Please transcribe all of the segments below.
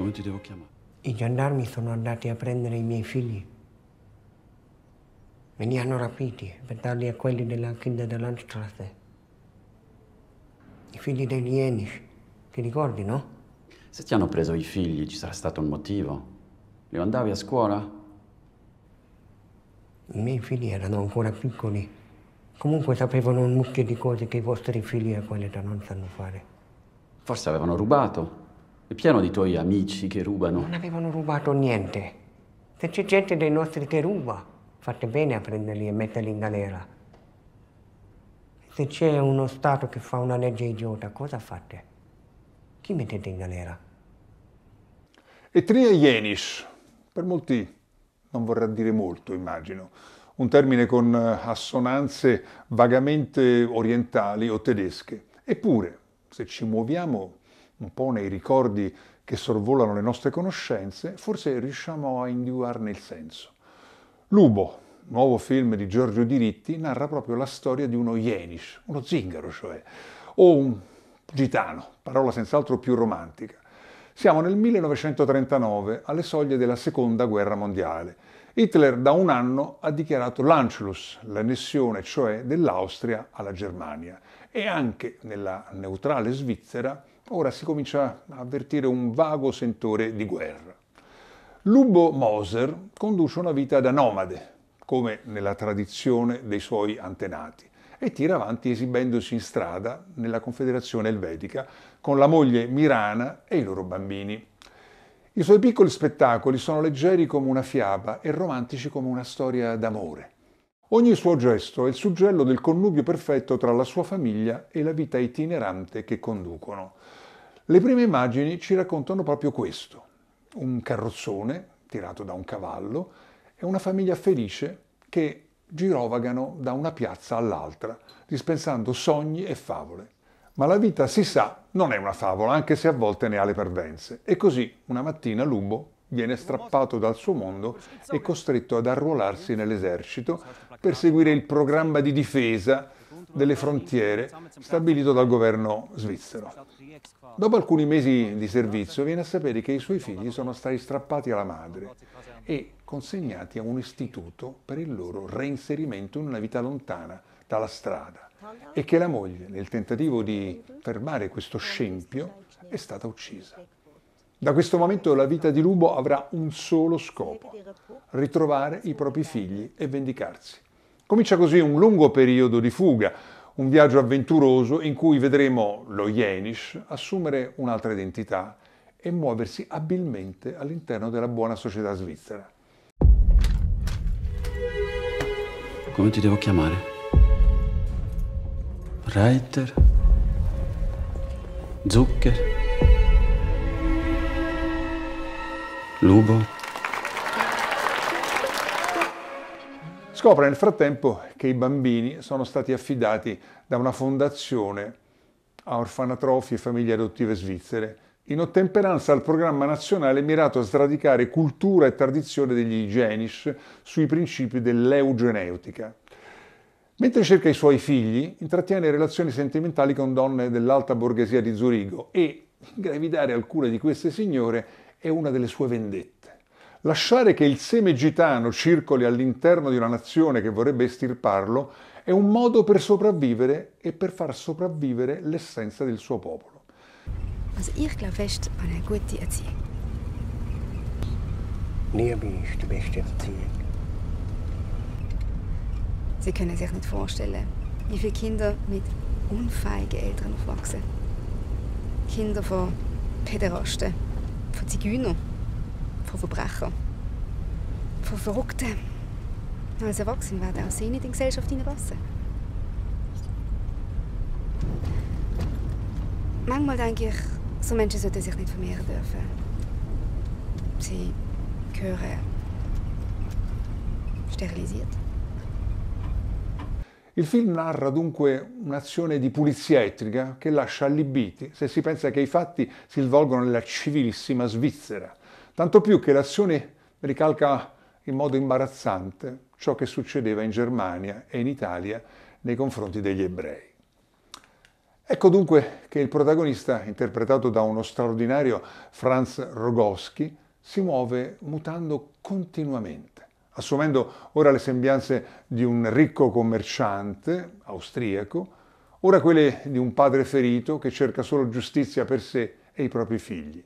Come ti devo chiamare? I gendarmi sono andati a prendere i miei figli. Me li hanno rapiti per darli a quelli della Kinder dell'Anstrasse. I figli degli Enish. Ti ricordi, no? Se ti hanno preso i figli ci sarà stato un motivo. Li mandavi a scuola? I miei figli erano ancora piccoli. Comunque sapevano un mucchio di cose che i vostri figli a quell'età non sanno fare. Forse avevano rubato. E piano di tuoi amici che rubano. Non avevano rubato niente. Se c'è gente dei nostri che ruba, fate bene a prenderli e metterli in galera. Se c'è uno Stato che fa una legge idiota, cosa fate? Chi mettete in galera? E Tria ienis, per molti non vorrà dire molto, immagino. Un termine con eh, assonanze vagamente orientali o tedesche. Eppure, se ci muoviamo un po' nei ricordi che sorvolano le nostre conoscenze, forse riusciamo a individuarne il senso. Lubo, nuovo film di Giorgio Diritti, narra proprio la storia di uno Jenish, uno zingaro cioè, o un gitano, parola senz'altro più romantica. Siamo nel 1939, alle soglie della Seconda Guerra Mondiale. Hitler da un anno ha dichiarato l'Anschluss, l'annessione cioè dell'Austria alla Germania, e anche nella neutrale Svizzera Ora si comincia a avvertire un vago sentore di guerra. Lubo Moser conduce una vita da nomade, come nella tradizione dei suoi antenati, e tira avanti esibendosi in strada nella Confederazione Elvetica con la moglie Mirana e i loro bambini. I suoi piccoli spettacoli sono leggeri come una fiaba e romantici come una storia d'amore. Ogni suo gesto è il suggello del connubio perfetto tra la sua famiglia e la vita itinerante che conducono. Le prime immagini ci raccontano proprio questo, un carrozzone tirato da un cavallo e una famiglia felice che girovagano da una piazza all'altra, dispensando sogni e favole. Ma la vita, si sa, non è una favola, anche se a volte ne ha le pervenze. E così, una mattina, Lubo viene strappato dal suo mondo e costretto ad arruolarsi nell'esercito per seguire il programma di difesa delle frontiere stabilito dal governo svizzero. Dopo alcuni mesi di servizio viene a sapere che i suoi figli sono stati strappati alla madre e consegnati a un istituto per il loro reinserimento in una vita lontana dalla strada e che la moglie, nel tentativo di fermare questo scempio, è stata uccisa. Da questo momento la vita di Lubo avrà un solo scopo, ritrovare i propri figli e vendicarsi. Comincia così un lungo periodo di fuga, un viaggio avventuroso in cui vedremo lo Jenish assumere un'altra identità e muoversi abilmente all'interno della buona società svizzera. Come ti devo chiamare? Reiter? Zucker? Lubo? Scopre nel frattempo che i bambini sono stati affidati da una fondazione a orfanatrofi e famiglie adottive svizzere, in ottemperanza al programma nazionale mirato a sradicare cultura e tradizione degli igienisch sui principi dell'eugeneutica. Mentre cerca i suoi figli, intrattiene relazioni sentimentali con donne dell'alta borghesia di Zurigo e ingravidare alcune di queste signore è una delle sue vendette. Lasciare che il seme gitano circoli all'interno di una nazione che vorrebbe estirparlo è un modo per sopravvivere e per far sopravvivere l'essenza del suo popolo. Also ich glaube fest an eine gute Erziehung. Liebe ist die beste Erziehung. Sie können sich nicht vorstellen, wie viele Kinder mit unfeigen Eltern aufwachsen. Kinder von Pederasten, von Zigeunern von Verbrechern. Von Verrückten. Als Erwachsene werden auch sie nicht in die Gesellschaft hineinpassen. Manchmal denke ich, so Menschen sollten sich nicht vermehren dürfen. Sie gehören sterilisiert. Il film narra dunque un'azione di pulizia etnica che lascia allibiti se si pensa che i fatti si svolgono nella civilissima Svizzera, tanto più che l'azione ricalca in modo imbarazzante ciò che succedeva in Germania e in Italia nei confronti degli ebrei. Ecco dunque che il protagonista, interpretato da uno straordinario Franz Rogowski, si muove mutando continuamente, assumendo ora le sembianze di un ricco commerciante austriaco, ora quelle di un padre ferito che cerca solo giustizia per sé e i propri figli.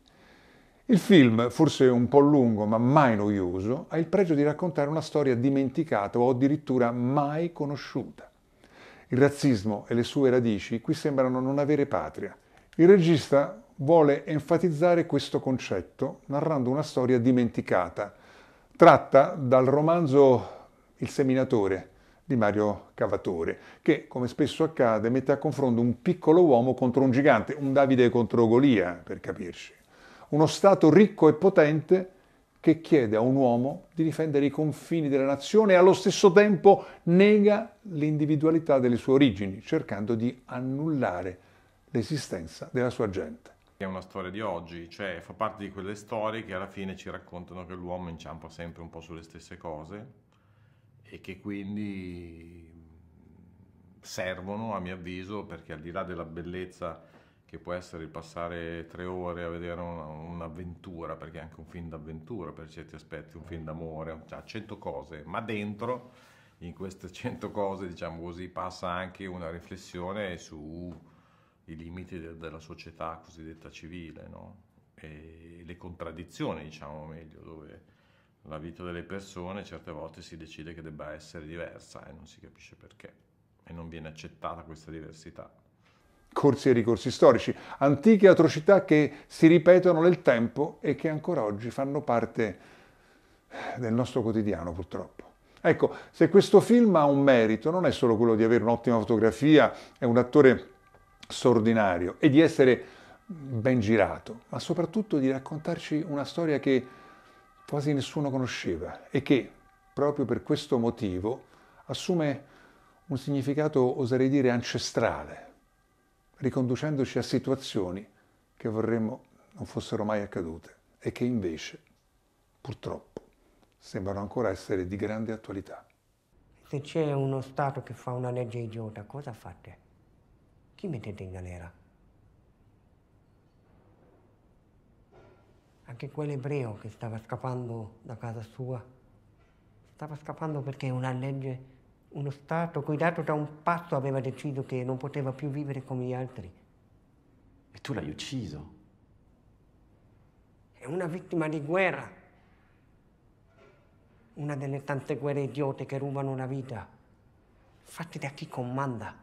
Il film, forse un po' lungo ma mai noioso, ha il pregio di raccontare una storia dimenticata o addirittura mai conosciuta. Il razzismo e le sue radici qui sembrano non avere patria. Il regista vuole enfatizzare questo concetto narrando una storia dimenticata, tratta dal romanzo Il seminatore di Mario Cavatore, che, come spesso accade, mette a confronto un piccolo uomo contro un gigante, un Davide contro Golia, per capirci uno Stato ricco e potente che chiede a un uomo di difendere i confini della nazione e allo stesso tempo nega l'individualità delle sue origini, cercando di annullare l'esistenza della sua gente. È una storia di oggi, cioè fa parte di quelle storie che alla fine ci raccontano che l'uomo inciampa sempre un po' sulle stesse cose e che quindi servono, a mio avviso, perché al di là della bellezza che può essere il passare tre ore a vedere un'avventura, perché è anche un film d'avventura per certi aspetti, un film d'amore, cioè cento cose, ma dentro in queste cento cose, diciamo così, passa anche una riflessione sui limiti de- della società cosiddetta civile, no? E le contraddizioni, diciamo meglio, dove la vita delle persone certe volte si decide che debba essere diversa e non si capisce perché e non viene accettata questa diversità corsi e ricorsi storici, antiche atrocità che si ripetono nel tempo e che ancora oggi fanno parte del nostro quotidiano purtroppo. Ecco, se questo film ha un merito, non è solo quello di avere un'ottima fotografia e un attore straordinario e di essere ben girato, ma soprattutto di raccontarci una storia che quasi nessuno conosceva e che, proprio per questo motivo, assume un significato, oserei dire, ancestrale, riconducendoci a situazioni che vorremmo non fossero mai accadute e che invece, purtroppo, sembrano ancora essere di grande attualità. Se c'è uno Stato che fa una legge idiota, cosa fate? Chi mettete in galera? Anche quell'ebreo che stava scappando da casa sua, stava scappando perché una legge uno Stato guidato da un pazzo aveva deciso che non poteva più vivere come gli altri. E tu l'hai ucciso? È una vittima di guerra. Una delle tante guerre idiote che rubano la vita. Fatte da chi comanda.